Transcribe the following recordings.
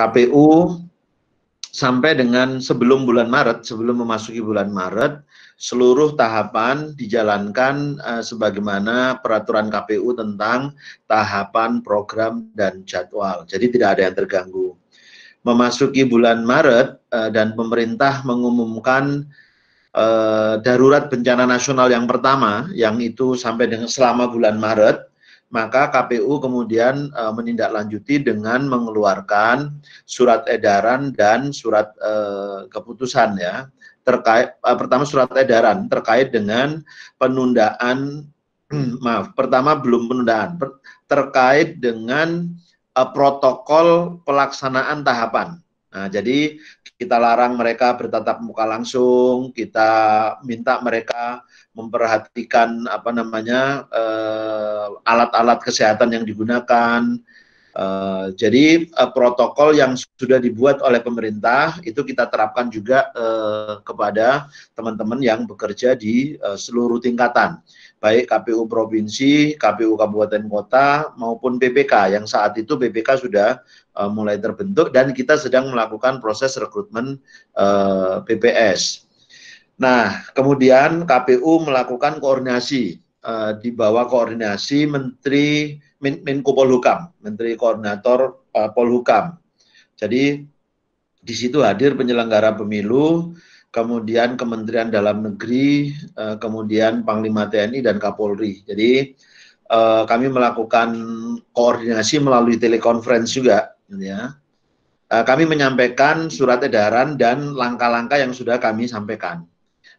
KPU sampai dengan sebelum bulan Maret, sebelum memasuki bulan Maret, seluruh tahapan dijalankan uh, sebagaimana peraturan KPU tentang tahapan program dan jadwal. Jadi tidak ada yang terganggu. Memasuki bulan Maret uh, dan pemerintah mengumumkan uh, darurat bencana nasional yang pertama, yang itu sampai dengan selama bulan Maret maka KPU kemudian e, menindaklanjuti dengan mengeluarkan surat edaran dan surat e, keputusan ya terkait e, pertama surat edaran terkait dengan penundaan maaf pertama belum penundaan terkait dengan e, protokol pelaksanaan tahapan Nah, jadi kita larang mereka bertatap muka langsung, kita minta mereka memperhatikan apa namanya eh, alat-alat eh, kesehatan yang digunakan, Uh, jadi uh, protokol yang sudah dibuat oleh pemerintah itu kita terapkan juga uh, kepada teman-teman yang bekerja di uh, seluruh tingkatan, baik KPU provinsi, KPU kabupaten kota maupun PPK yang saat itu PPK sudah uh, mulai terbentuk dan kita sedang melakukan proses rekrutmen uh, PPS. Nah, kemudian KPU melakukan koordinasi di bawah koordinasi Menteri Menko Polhukam, Menteri Koordinator uh, Polhukam. Jadi di situ hadir penyelenggara pemilu, kemudian Kementerian Dalam Negeri, uh, kemudian Panglima TNI dan Kapolri. Jadi uh, kami melakukan koordinasi melalui telekonferensi juga, gitu ya. kami menyampaikan surat edaran dan langkah-langkah yang sudah kami sampaikan.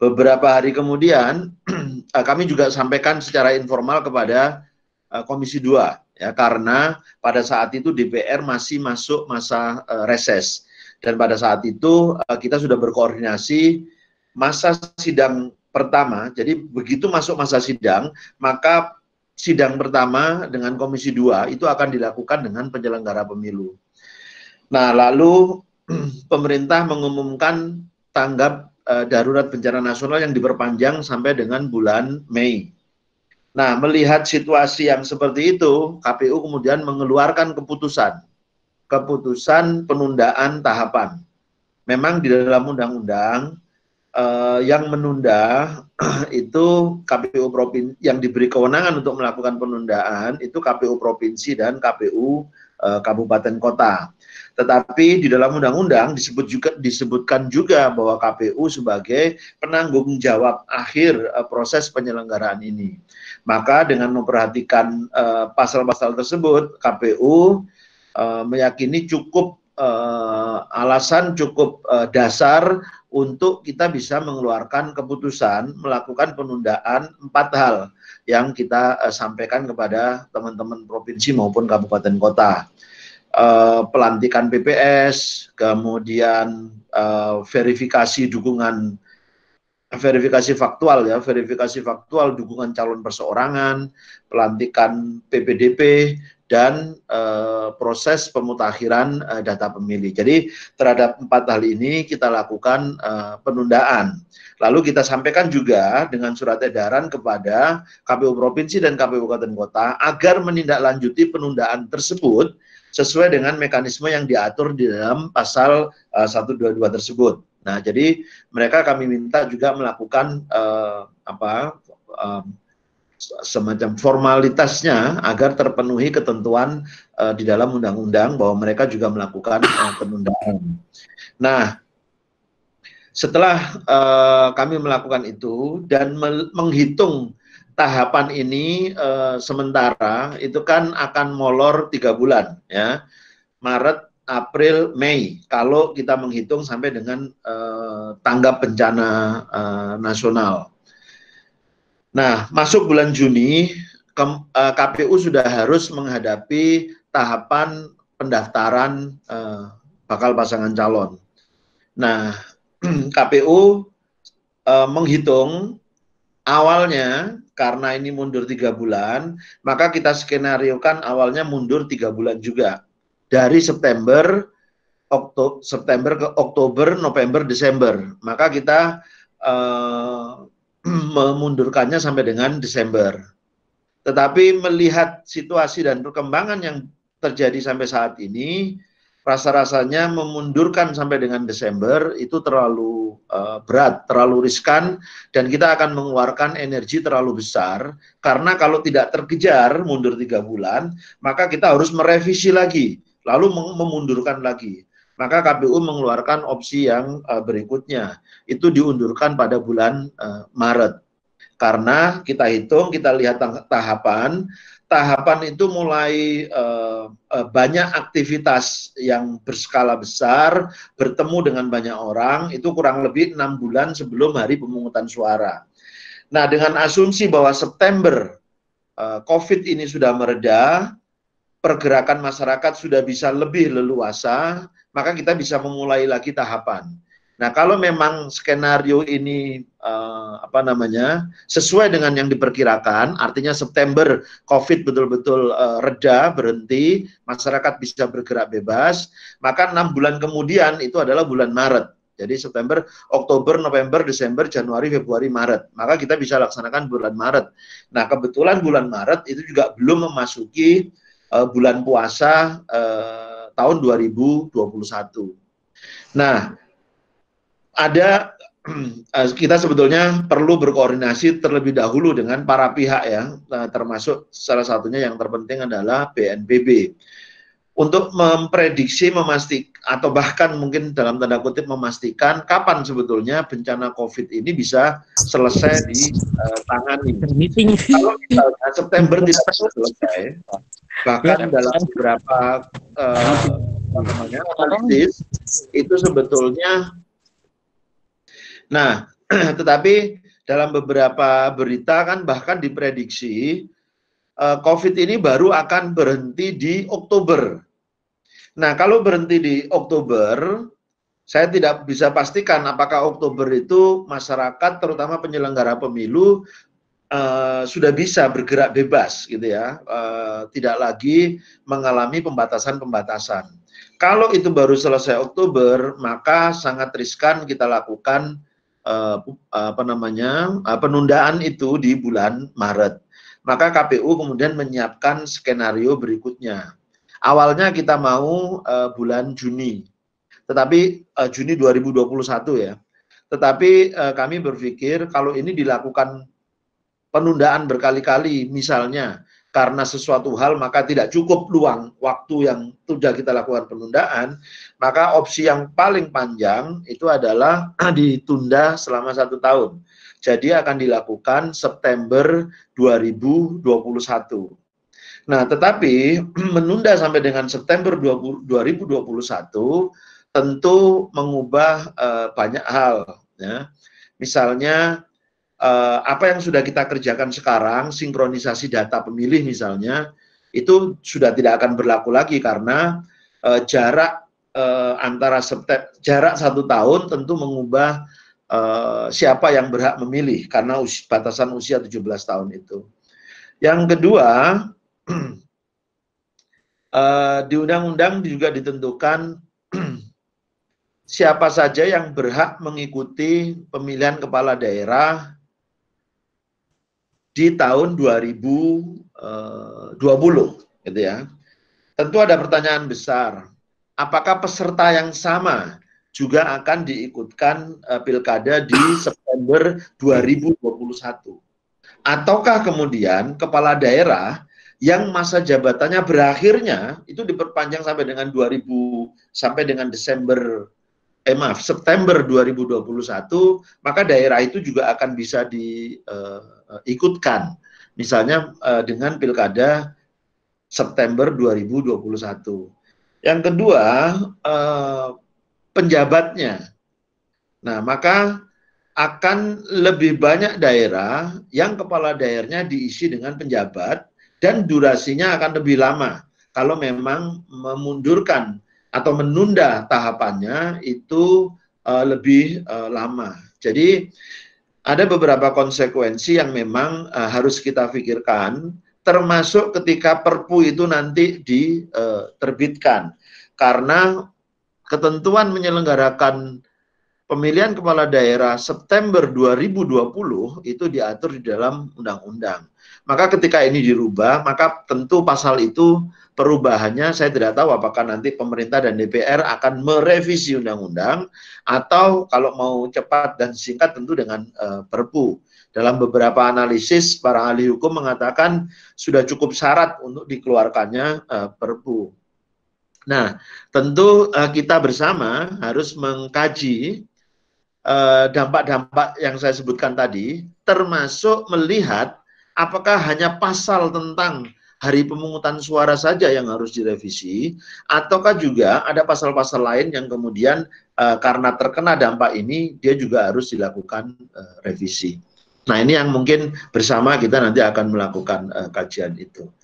Beberapa hari kemudian, kami juga sampaikan secara informal kepada Eh, Komisi 2 ya karena pada saat itu DPR masih masuk masa eh, reses dan pada saat itu eh, kita sudah berkoordinasi masa sidang pertama. Jadi begitu masuk masa sidang, maka sidang pertama dengan Komisi 2 itu akan dilakukan dengan penyelenggara pemilu. Nah, lalu pemerintah mengumumkan tanggap darurat bencana nasional yang diperpanjang sampai dengan bulan Mei Nah, melihat situasi yang seperti itu, KPU kemudian mengeluarkan keputusan. Keputusan penundaan tahapan. Memang di dalam undang-undang uh, yang menunda itu KPU provinsi yang diberi kewenangan untuk melakukan penundaan itu KPU provinsi dan KPU uh, eh, kabupaten kota. Tetapi di dalam undang-undang disebut juga disebutkan juga bahwa KPU sebagai penanggung jawab akhir uh, proses penyelenggaraan ini. Maka dengan memperhatikan pasal-pasal uh, tersebut, KPU uh, meyakini cukup uh, alasan cukup uh, dasar untuk kita bisa mengeluarkan keputusan melakukan penundaan empat hal yang kita uh, sampaikan kepada teman-teman provinsi maupun kabupaten kota. Uh, pelantikan PPS, kemudian uh, verifikasi dukungan verifikasi faktual ya, verifikasi faktual dukungan calon perseorangan, pelantikan PPDP, dan e, proses pemutakhiran e, eh, data pemilih. Jadi terhadap empat hal ini kita lakukan e, penundaan. Lalu kita sampaikan juga dengan surat edaran kepada KPU provinsi dan KPU kabupaten kota agar menindaklanjuti penundaan tersebut sesuai dengan mekanisme yang diatur di dalam pasal e, 122 tersebut. Nah, jadi mereka kami minta juga melakukan e, apa semacam formalitasnya agar terpenuhi ketentuan uh, di dalam undang-undang bahwa mereka juga melakukan uh, penundaan. Nah, setelah uh, kami melakukan itu dan me menghitung tahapan ini uh, sementara itu kan akan molor tiga bulan ya Maret, April, Mei kalau kita menghitung sampai dengan uh, tanggap bencana uh, nasional. Nah, masuk bulan Juni, KPU eh, sudah harus menghadapi tahapan pendaftaran eh, bakal pasangan calon. Nah, KPU eh, menghitung awalnya karena ini mundur tiga bulan, maka kita skenariokan awalnya mundur tiga bulan juga dari September, Oktober, September ke Oktober, November, Desember. Maka kita memundurkannya sampai dengan Desember. Tetapi melihat situasi dan perkembangan yang terjadi sampai saat ini, rasa-rasanya memundurkan sampai dengan Desember itu terlalu uh, berat, terlalu riskan, dan kita akan mengeluarkan energi terlalu besar, karena kalau tidak terkejar mundur tiga bulan, maka kita harus merevisi lagi, lalu memundurkan lagi maka KPU mengeluarkan opsi yang uh, berikutnya. Itu diundurkan pada bulan uh, Maret. Karena kita hitung, kita lihat tahapan, tahapan itu mulai uh, uh, banyak aktivitas yang berskala besar, bertemu dengan banyak orang, itu kurang lebih enam bulan sebelum hari pemungutan suara. Nah, dengan asumsi bahwa September uh, COVID ini sudah mereda, pergerakan masyarakat sudah bisa lebih leluasa, maka kita bisa memulai lagi tahapan. Nah, kalau memang skenario ini uh, apa namanya sesuai dengan yang diperkirakan, artinya September COVID betul-betul uh, reda berhenti, masyarakat bisa bergerak bebas, maka enam bulan kemudian itu adalah bulan Maret. Jadi September, Oktober, November, Desember, Januari, Februari, Maret. Maka kita bisa laksanakan bulan Maret. Nah, kebetulan bulan Maret itu juga belum memasuki uh, bulan puasa. Uh, tahun 2021. Nah, ada eh, kita sebetulnya perlu berkoordinasi terlebih dahulu dengan para pihak ya, eh, termasuk salah satunya yang terpenting adalah BNPB. Untuk memprediksi, memastikan, atau bahkan mungkin dalam tanda kutip memastikan kapan sebetulnya bencana COVID ini bisa selesai di uh, eh, ini. Kalau misalnya September tidak selesai, bahkan dalam beberapa uh, analisis itu sebetulnya nah tetapi dalam beberapa berita kan bahkan diprediksi uh, COVID ini baru akan berhenti di Oktober. Nah, kalau berhenti di Oktober, saya tidak bisa pastikan apakah Oktober itu masyarakat terutama penyelenggara pemilu Eh, sudah bisa bergerak bebas gitu ya, uh, tidak lagi mengalami pembatasan-pembatasan. Kalau itu baru selesai Oktober, maka sangat riskan kita lakukan uh, apa namanya uh, penundaan itu di bulan Maret. Maka KPU kemudian menyiapkan skenario berikutnya. Awalnya kita mau uh, bulan Juni, tetapi uh, Juni 2021 ya. Tetapi uh, kami berpikir kalau ini dilakukan penundaan berkali-kali misalnya karena sesuatu hal maka tidak cukup luang waktu yang sudah kita lakukan penundaan maka opsi yang paling panjang itu adalah ditunda selama satu tahun jadi akan dilakukan September 2021 nah tetapi menunda sampai dengan September 2021 tentu mengubah eh, banyak hal ya misalnya Eh, apa yang sudah kita kerjakan sekarang, sinkronisasi data pemilih misalnya, itu sudah tidak akan berlaku lagi karena eh, jarak eh, antara jarak satu tahun tentu mengubah siapa yang berhak memilih karena us, batasan usia 17 tahun itu. Yang kedua, di undang-undang juga ditentukan siapa saja yang berhak mengikuti pemilihan kepala daerah di tahun 2020 eh, gitu ya. Tentu ada pertanyaan besar, apakah peserta yang sama juga akan diikutkan uh, pilkada di September 2021? Ataukah kemudian kepala daerah yang masa jabatannya berakhirnya itu diperpanjang sampai dengan 2000 sampai dengan Desember eh maaf September 2021 maka daerah itu juga akan bisa diikutkan eh, uh, misalnya uh, dengan pilkada September 2021. Yang kedua uh, penjabatnya. Nah maka akan lebih banyak daerah yang kepala daerahnya diisi dengan penjabat dan durasinya akan lebih lama kalau memang memundurkan atau menunda tahapannya itu uh, lebih uh, lama. Jadi ada beberapa konsekuensi yang memang uh, harus kita pikirkan termasuk ketika perpu itu nanti diterbitkan. Karena ketentuan menyelenggarakan pemilihan kepala daerah September 2020 itu diatur di dalam undang-undang. Maka ketika ini dirubah, maka tentu pasal itu perubahannya saya tidak tahu apakah nanti pemerintah dan DPR akan merevisi undang-undang atau kalau mau cepat dan singkat tentu dengan uh, Perpu. Dalam beberapa analisis para ahli hukum mengatakan sudah cukup syarat untuk dikeluarkannya uh, Perpu. Nah, tentu uh, kita bersama harus mengkaji Eh, dampak-dampak yang saya sebutkan tadi, termasuk melihat apakah hanya pasal tentang hari pemungutan suara saja yang harus direvisi, ataukah juga ada pasal-pasal lain yang kemudian uh, karena terkena dampak ini dia juga harus dilakukan uh, revisi. Nah ini yang mungkin bersama kita nanti akan melakukan uh, kajian itu.